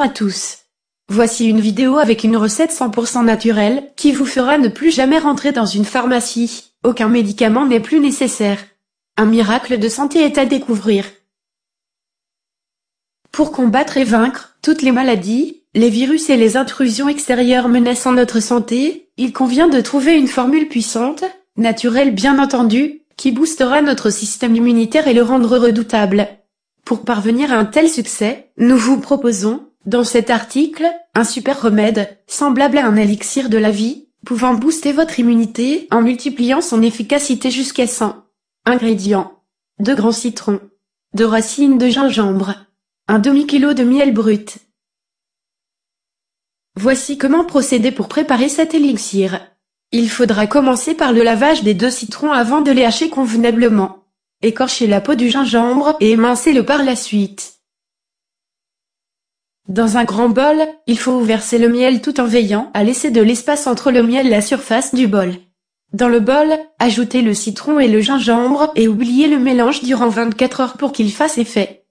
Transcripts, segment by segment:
à tous. Voici une vidéo avec une recette 100% naturelle, qui vous fera ne plus jamais rentrer dans une pharmacie. Aucun médicament n'est plus nécessaire. Un miracle de santé est à découvrir. Pour combattre et vaincre toutes les maladies, les virus et les intrusions extérieures menaçant notre santé, il convient de trouver une formule puissante, naturelle bien entendu, qui boostera notre système immunitaire et le rendre redoutable. Pour parvenir à un tel succès, nous vous proposons dans cet article, un super remède, semblable à un élixir de la vie, pouvant booster votre immunité en multipliant son efficacité jusqu'à 100. Ingrédients. 2 grands citrons. De racines de gingembre. Un demi-kilo de miel brut. Voici comment procéder pour préparer cet élixir. Il faudra commencer par le lavage des deux citrons avant de les hacher convenablement. Écorchez la peau du gingembre et émincez le par la suite. Dans un grand bol, il faut verser le miel tout en veillant à laisser de l'espace entre le miel et la surface du bol. Dans le bol, ajoutez le citron et le gingembre et oubliez le mélange durant 24 heures pour qu'il fasse effet.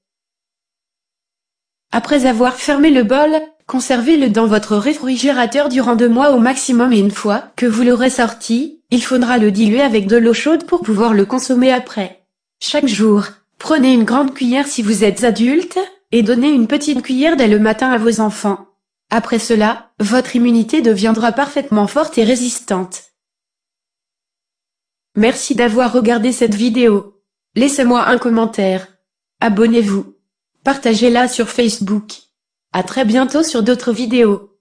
Après avoir fermé le bol, conservez-le dans votre réfrigérateur durant deux mois au maximum et une fois que vous l'aurez sorti, il faudra le diluer avec de l'eau chaude pour pouvoir le consommer après. Chaque jour, prenez une grande cuillère si vous êtes adulte et donnez une petite cuillère dès le matin à vos enfants. Après cela, votre immunité deviendra parfaitement forte et résistante. Merci d'avoir regardé cette vidéo. Laissez-moi un commentaire. Abonnez-vous. Partagez-la sur Facebook. À très bientôt sur d'autres vidéos.